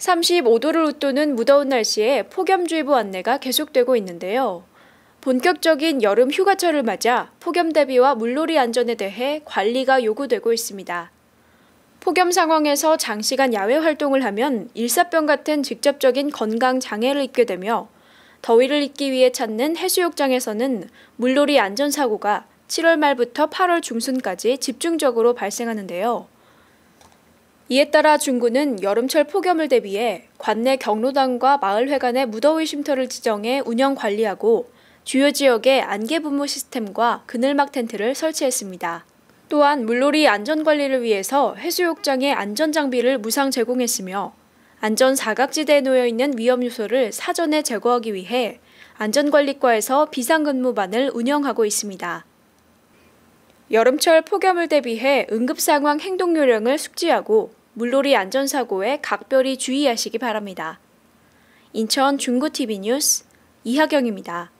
35도를 웃도는 무더운 날씨에 폭염주의보 안내가 계속되고 있는데요. 본격적인 여름 휴가철을 맞아 폭염 대비와 물놀이 안전에 대해 관리가 요구되고 있습니다. 폭염 상황에서 장시간 야외 활동을 하면 일사병 같은 직접적인 건강 장애를 입게 되며 더위를 잊기 위해 찾는 해수욕장에서는 물놀이 안전사고가 7월 말부터 8월 중순까지 집중적으로 발생하는데요. 이에 따라 중구는 여름철 폭염을 대비해 관내 경로당과 마을회관의 무더위 쉼터를 지정해 운영 관리하고 주요 지역에 안개 분무 시스템과 그늘막 텐트를 설치했습니다. 또한 물놀이 안전관리를 위해서 해수욕장에 안전장비를 무상 제공했으며 안전 사각지대에 놓여있는 위험 요소를 사전에 제거하기 위해 안전관리과에서 비상근무반을 운영하고 있습니다. 여름철 폭염을 대비해 응급상황 행동요령을 숙지하고 물놀이 안전사고에 각별히 주의하시기 바랍니다. 인천 중구TV 뉴스 이하경입니다.